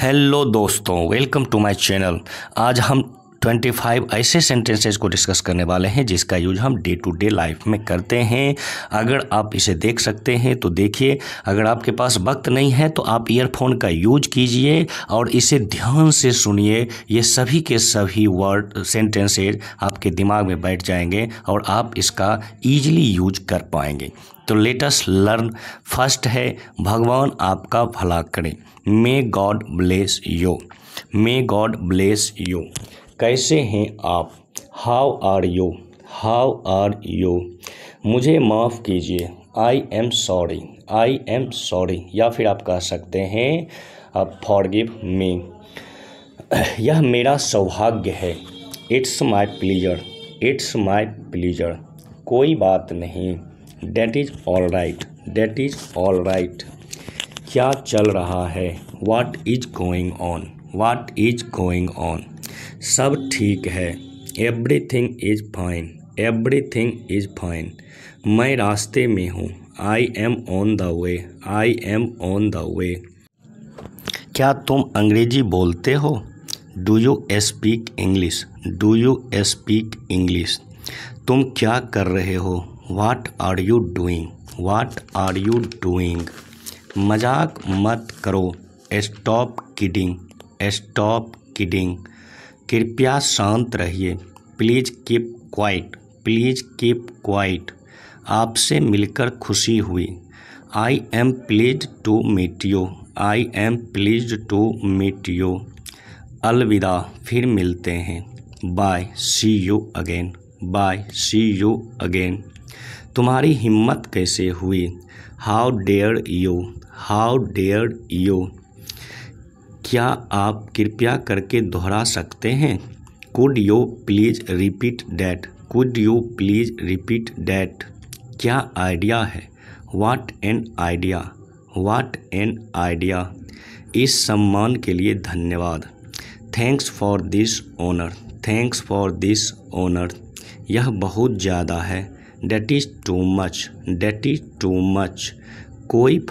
hello दोस्तों welcome to my channel आज हम 25 ऐसे सेंटेंसेज को डिस्कस करने वाले हैं जिसका यूज हम डे टू डे लाइफ में करते हैं अगर आप इसे देख सकते हैं तो देखिए अगर आपके पास वक्त नहीं है तो आप ईयरफोन का यूज कीजिए और इसे ध्यान से सुनिए ये सभी के सभी वर्ड सेंटेंसेज आपके दिमाग में बैठ जाएंगे और आप इसका ईजिली यूज कर पाएंगे तो लेटेस्ट लर्न फर्स्ट है भगवान आपका भला करें may God bless you may God bless you कैसे हैं आप how are you how are you मुझे माफ़ कीजिए I am sorry I am sorry या फिर आप कह सकते हैं आप फॉरगिव मी यह मेरा सौभाग्य है it's my pleasure it's my pleasure कोई बात नहीं that is all right that is all right क्या चल रहा है what is going on what is going on सब ठीक है everything is fine everything is fine मैं रास्ते में हूँ I am on the way I am on the way क्या तुम अंग्रेजी बोलते हो do you speak English do you speak English तुम क्या कर रहे हो what are you doing what are you doing मजाक मत करो स्टॉप किडिंग स्टॉप किडिंग कृपया शांत रहिए please keep quiet please keep quiet आपसे मिलकर खुशी हुई I am please to meet you I am please to meet you अलविदा फिर मिलते हैं bye see you again bye see you again तुम्हारी हिम्मत कैसे हुई how dare you how dare you क्या आप कृपया करके दोहरा सकते हैं could you please repeat that could you please repeat that क्या आइडिया है what an idea what an idea इस सम्मान के लिए धन्यवाद thanks for this honour thanks for this honour यह बहुत ज़्यादा है that is too much that is too much कोई